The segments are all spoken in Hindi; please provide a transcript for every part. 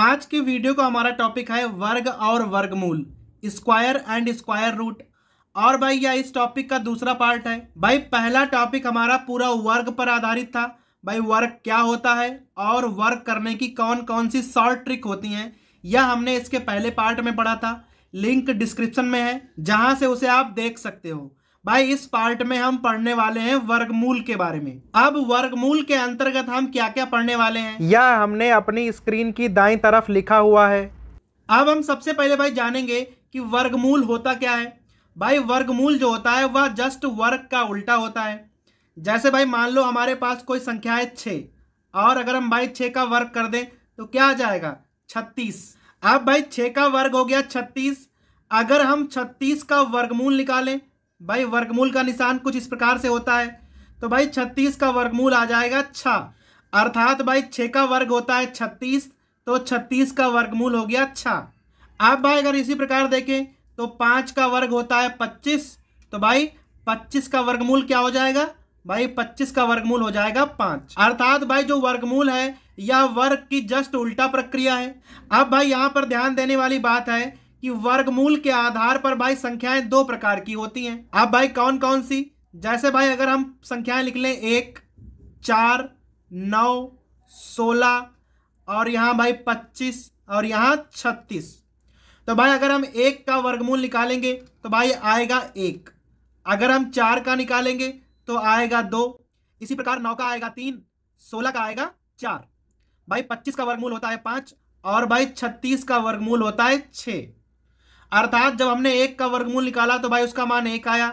आज के वीडियो का हमारा टॉपिक है वर्ग और वर्गमूल स्क्वायर एंड स्क्वायर रूट और भाई यह इस टॉपिक का दूसरा पार्ट है भाई पहला टॉपिक हमारा पूरा वर्ग पर आधारित था भाई वर्ग क्या होता है और वर्ग करने की कौन कौन सी शॉर्ट ट्रिक होती हैं यह हमने इसके पहले पार्ट में पढ़ा था लिंक डिस्क्रिप्शन में है जहां से उसे आप देख सकते हो भाई इस पार्ट में हम पढ़ने वाले हैं वर्गमूल के बारे में अब वर्गमूल के अंतर्गत हम क्या क्या पढ़ने वाले हैं या हमने अपनी स्क्रीन की दाई तरफ लिखा हुआ है अब हम सबसे पहले भाई जानेंगे कि वर्गमूल होता क्या है भाई वर्गमूल जो होता है वह जस्ट वर्ग का उल्टा होता है जैसे भाई मान लो हमारे पास कोई संख्या है छः और अगर हम भाई छः का वर्ग कर दें तो क्या आ जाएगा छत्तीस अब भाई छः का वर्ग हो गया छत्तीस अगर हम छत्तीस का वर्गमूल निकालें भाई वर्गमूल का निशान कुछ इस प्रकार से होता है तो भाई छत्तीस का वर्गमूल आ जाएगा छः अर्थात भाई छः का वर्ग होता है छत्तीस तो छत्तीस का वर्गमूल हो गया छः आप भाई अगर इसी प्रकार देखें तो पाँच का वर्ग होता है पच्चीस तो भाई पच्चीस का वर्गमूल क्या हो जाएगा भाई पच्चीस का वर्गमूल हो जाएगा पाँच अर्थात भाई जो वर्गमूल है या वर्ग की जस्ट उल्टा प्रक्रिया है अब भाई यहाँ पर ध्यान देने वाली बात है कि वर्गमूल के आधार पर भाई संख्याएं दो प्रकार की होती हैं आप भाई कौन कौन सी जैसे भाई अगर हम संख्याएं लिख लें एक चार नौ सोलह और यहाँ भाई पच्चीस और यहाँ छत्तीस तो भाई अगर हम एक का वर्गमूल निकालेंगे तो भाई आएगा एक अगर हम चार का निकालेंगे तो आएगा दो इसी प्रकार नौ का आएगा तीन सोलह का आएगा चार भाई पच्चीस का वर्गमूल होता है पाँच और भाई छत्तीस का वर्गमूल होता है छह अर्थात जब हमने एक का वर्गमूल निकाला तो भाई उसका मान एक आया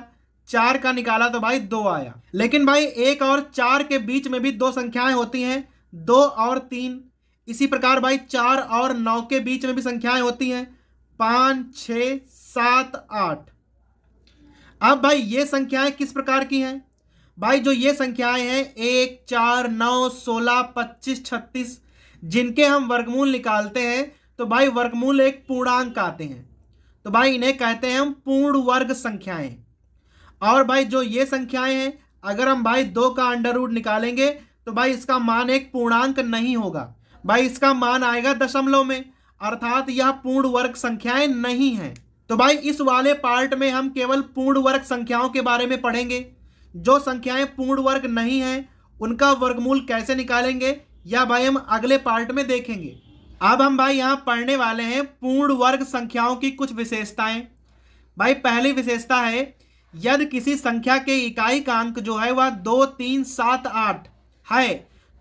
चार का निकाला तो भाई दो आया लेकिन भाई एक और चार के बीच में भी दो संख्याएं होती हैं दो और तीन इसी प्रकार भाई चार और नौ के बीच में भी संख्याएं होती हैं पाँच छ सात आठ अब भाई ये संख्याएं किस प्रकार की हैं भाई जो ये संख्याएं हैं एक चार नौ सोलह पच्चीस छत्तीस जिनके हम वर्गमूल निकालते हैं तो भाई वर्गमूल एक पूर्णांक आते हैं तो भाई इन्हें कहते हैं हम पूर्ण वर्ग संख्याएं और भाई जो ये संख्याएं हैं अगर हम भाई दो का अंडर रूट निकालेंगे तो भाई इसका मान एक पूर्णांक नहीं होगा भाई इसका मान आएगा दशमलव में अर्थात यह पूर्ण वर्ग संख्याएं नहीं हैं तो भाई इस वाले पार्ट में हम केवल पूर्ण वर्ग संख्याओं के बारे में पढ़ेंगे जो संख्याएं पूर्ण वर्ग नहीं हैं उनका वर्गमूल कैसे निकालेंगे या भाई हम अगले पार्ट में देखेंगे अब हम भाई यहां पढ़ने वाले हैं पूर्ण वर्ग संख्याओं की कुछ विशेषताएं भाई पहली विशेषता है यदि किसी संख्या के इकाई का अंक जो है वह दो तीन सात आठ है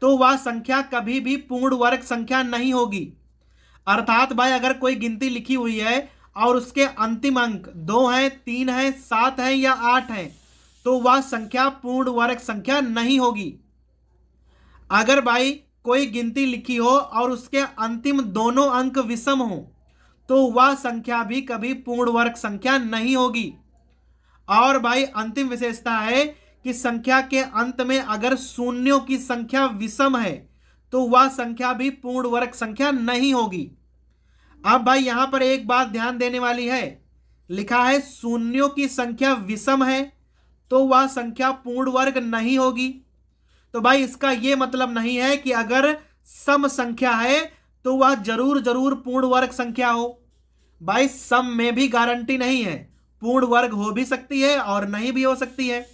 तो वह संख्या कभी भी पूर्ण वर्ग संख्या नहीं होगी अर्थात भाई अगर कोई गिनती लिखी हुई है और उसके अंतिम अंक दो हैं तीन हैं सात हैं या आठ हैं तो वह संख्या पूर्ण वर्ग संख्या नहीं होगी अगर भाई कोई गिनती लिखी हो और उसके अंतिम दोनों अंक विषम हो तो वह संख्या भी कभी पूर्ण वर्ग संख्या नहीं होगी और भाई अंतिम विशेषता है कि संख्या के अंत में अगर शून्यों की संख्या विषम है तो वह संख्या भी पूर्ण वर्ग संख्या नहीं होगी अब भाई यहां पर एक बात ध्यान देने वाली है लिखा है शून्यों की संख्या विषम है तो वह संख्या पूर्ण वर्ग नहीं होगी तो भाई इसका यह मतलब नहीं है कि अगर सम संख्या है तो वह जरूर जरूर पूर्ण वर्ग संख्या हो भाई सम में भी गारंटी नहीं है पूर्ण वर्ग हो भी सकती है और नहीं भी हो सकती है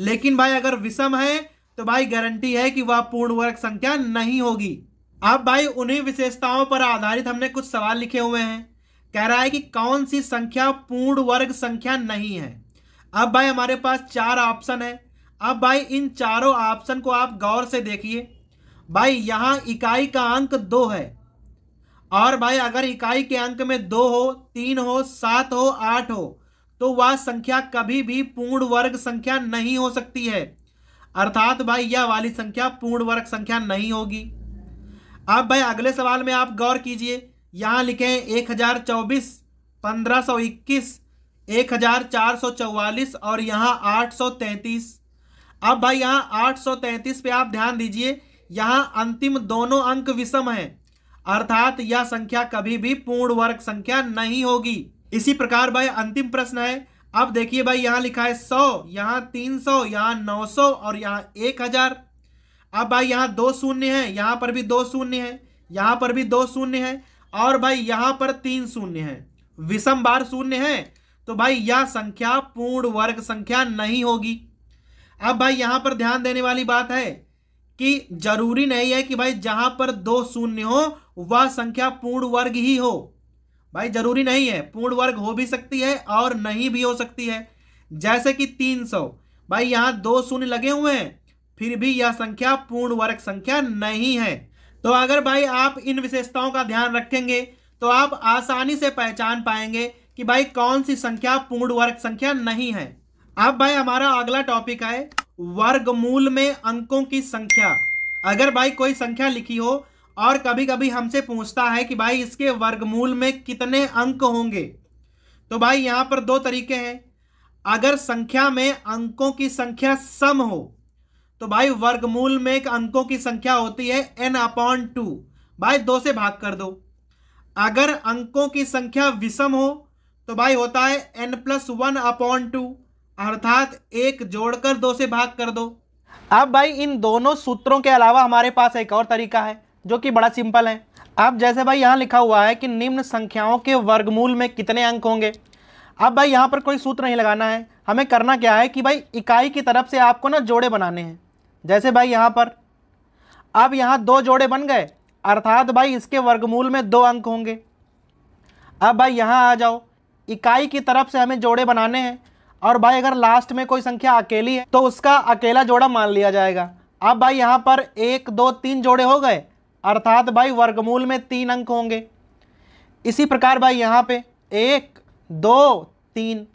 लेकिन भाई अगर विषम है तो भाई गारंटी है कि वह पूर्ण वर्ग संख्या नहीं होगी अब भाई उन्हीं विशेषताओं पर आधारित हमने कुछ सवाल लिखे हुए हैं कह रहा है कि कौन सी संख्या पूर्ण वर्ग संख्या नहीं है अब भाई हमारे पास चार ऑप्शन है अब भाई इन चारों ऑप्शन को आप गौर से देखिए भाई यहाँ इकाई का अंक दो है और भाई अगर इकाई के अंक में दो हो तीन हो सात हो आठ हो तो वह संख्या कभी भी पूर्ण वर्ग संख्या नहीं हो सकती है अर्थात भाई यह वाली संख्या पूर्ण वर्ग संख्या नहीं होगी अब भाई अगले सवाल में आप गौर कीजिए यहाँ लिखे एक हजार चौबीस पंद्रह सौ इक्कीस एक हजार चार सौ चौवालीस और यहाँ आठ सौ तैंतीस अब भाई यहां 833 पे आप ध्यान दीजिए यहां अंतिम दोनों अंक विषम है अर्थात यह संख्या कभी भी पूर्ण वर्ग संख्या नहीं होगी इसी प्रकार भाई अंतिम प्रश्न है अब देखिए भाई यहाँ लिखा है सौ यहाँ तीन सौ यहां नौ सौ और यहाँ एक हजार अब भाई यहां दो शून्य है यहां पर भी दो शून्य है यहां पर भी दो शून्य है और भाई यहां पर तीन शून्य है विषम बार शून्य है तो भाई यह संख्या पूर्ण वर्ग संख्या नहीं होगी अब भाई यहां पर ध्यान देने वाली बात है कि जरूरी नहीं है कि भाई जहां पर दो शून्य हो वह संख्या पूर्ण वर्ग ही हो भाई जरूरी नहीं है पूर्ण वर्ग हो भी सकती है और नहीं भी हो सकती है जैसे कि तीन सौ भाई यहां दो शून्य लगे हुए हैं फिर भी यह संख्या पूर्ण वर्ग संख्या नहीं है तो अगर भाई आप इन विशेषताओं का ध्यान रखेंगे तो आप आसानी से पहचान पाएंगे कि भाई कौन सी संख्या पूर्ण वर्ग संख्या नहीं है अब भाई हमारा अगला टॉपिक है वर्गमूल में अंकों की संख्या अगर भाई कोई संख्या लिखी हो और कभी कभी हमसे पूछता है कि भाई इसके वर्गमूल में कितने अंक होंगे तो भाई यहाँ पर दो तरीके हैं अगर संख्या में अंकों की संख्या सम हो तो भाई वर्गमूल में एक अंकों की संख्या होती है एन अपॉन टू भाई दो से भाग कर दो अगर अंकों की संख्या विषम हो तो भाई होता है n plus one upon two अर्थात एक जोड़कर दो से भाग कर दो अब भाई इन दोनों सूत्रों के अलावा हमारे पास एक और तरीका है जो कि बड़ा सिंपल है अब जैसे भाई यहाँ लिखा हुआ है कि निम्न संख्याओं के वर्गमूल में कितने अंक होंगे अब भाई यहाँ पर कोई सूत्र नहीं लगाना है हमें करना क्या है कि भाई इकाई की तरफ से आपको ना जोड़े बनाने हैं जैसे भाई यहाँ पर अब यहाँ दो जोड़े बन गए अर्थात भाई इसके वर्गमूल में दो अंक होंगे अब भाई यहाँ आ जाओ इकाई की तरफ से हमें जोड़े बनाने हैं और भाई अगर लास्ट में कोई संख्या अकेली है तो उसका अकेला जोड़ा मान लिया जाएगा अब भाई यहाँ पर एक दो तीन जोड़े हो गए अर्थात भाई वर्गमूल में तीन अंक होंगे इसी प्रकार भाई यहाँ पे एक दो तीन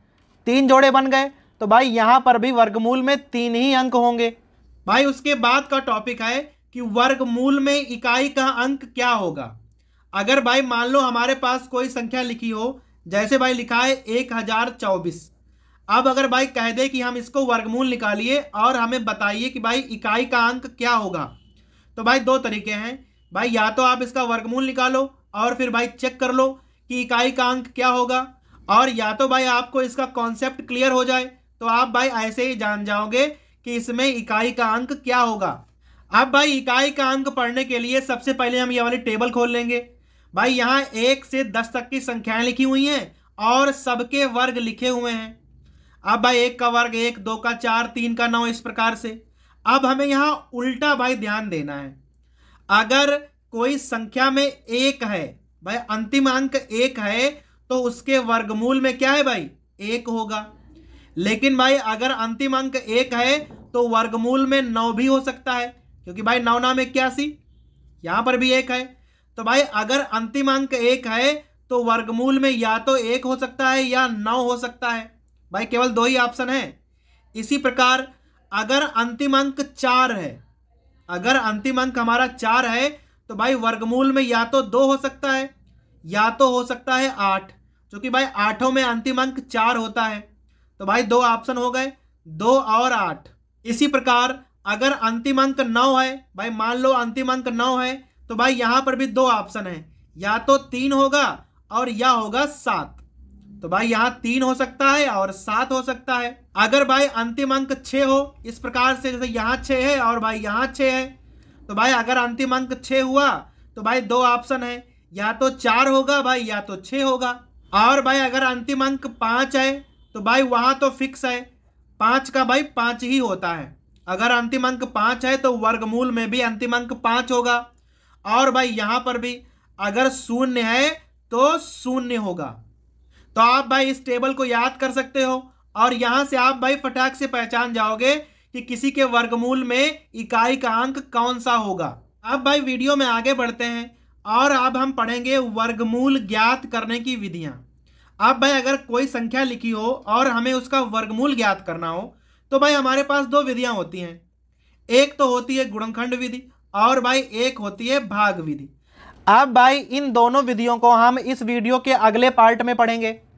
तीन जोड़े बन गए तो भाई यहाँ पर भी वर्गमूल में तीन ही अंक होंगे भाई उसके बाद का टॉपिक है कि वर्गमूल में इकाई का अंक क्या होगा अगर भाई मान लो हमारे पास कोई संख्या लिखी हो जैसे भाई लिखा है एक हजार चौबीस अब अगर भाई कह दे कि हम इसको वर्गमूल निकालिए और हमें बताइए कि भाई इकाई का अंक क्या होगा तो भाई दो तरीके हैं भाई या तो आप इसका वर्गमूल निकालो और फिर भाई चेक कर लो कि इकाई का अंक क्या होगा और या तो भाई आपको इसका कॉन्सेप्ट क्लियर हो जाए तो आप भाई ऐसे ही जान जाओगे कि इसमें इकाई का अंक क्या होगा अब भाई इकाई का अंक पढ़ने के लिए सबसे पहले हम ये वाली टेबल खोल लेंगे भाई यहाँ एक से दस तक की संख्याएं लिखी हुई हैं और सबके वर्ग लिखे हुए हैं अब भाई एक का वर्ग एक दो का चार तीन का नौ इस प्रकार से अब हमें यहां उल्टा भाई ध्यान देना है अगर कोई संख्या में एक है भाई अंतिम अंक एक है तो उसके वर्गमूल में क्या है भाई एक होगा लेकिन भाई अगर अंतिम अंक एक है तो वर्गमूल में नौ भी हो सकता है क्योंकि भाई नौ नाम इक्यासी यहां पर भी एक है तो भाई अगर अंतिम अंक एक है तो वर्गमूल में या तो एक हो सकता है या नौ हो सकता है भाई केवल दो ही ऑप्शन है इसी प्रकार अगर अंतिम अंक चार है अगर अंतिम अंक हमारा चार है तो भाई वर्गमूल में या तो दो हो सकता है या तो हो सकता है आठ क्योंकि भाई आठों में अंतिम अंक चार होता है तो भाई दो ऑप्शन हो गए दो और आठ इसी प्रकार अगर अंतिम अंक नौ है भाई मान लो अंतिम अंक नौ है तो भाई यहां पर भी दो ऑप्शन है या तो तीन होगा और या होगा सात तो भाई यहाँ तीन हो सकता है और सात हो सकता है अगर भाई अंतिम अंक छ हो इस प्रकार से जैसे यहाँ छे है और भाई यहाँ छः है तो भाई अगर अंतिम अंक छ हुआ तो भाई दो ऑप्शन है या तो चार होगा भाई या तो छः होगा और भाई अगर अंतिम अंक पांच है तो भाई वहां तो फिक्स है पांच का भाई पांच ही होता है अगर अंतिम अंक पांच है तो वर्गमूल में भी अंतिम अंक पांच होगा और भाई यहाँ पर भी अगर शून्य है तो शून्य होगा तो आप भाई इस टेबल को याद कर सकते हो और यहां से आप भाई फटाक से पहचान जाओगे कि किसी के वर्गमूल में इकाई का अंक कौन सा होगा अब भाई वीडियो में आगे बढ़ते हैं और अब हम पढ़ेंगे वर्गमूल ज्ञात करने की विधियां अब भाई अगर कोई संख्या लिखी हो और हमें उसका वर्गमूल ज्ञात करना हो तो भाई हमारे पास दो विधियां होती हैं एक तो होती है गुणखंड विधि और भाई एक होती है भाग विधि अब भाई इन दोनों विधियों को हम इस वीडियो के अगले पार्ट में पढ़ेंगे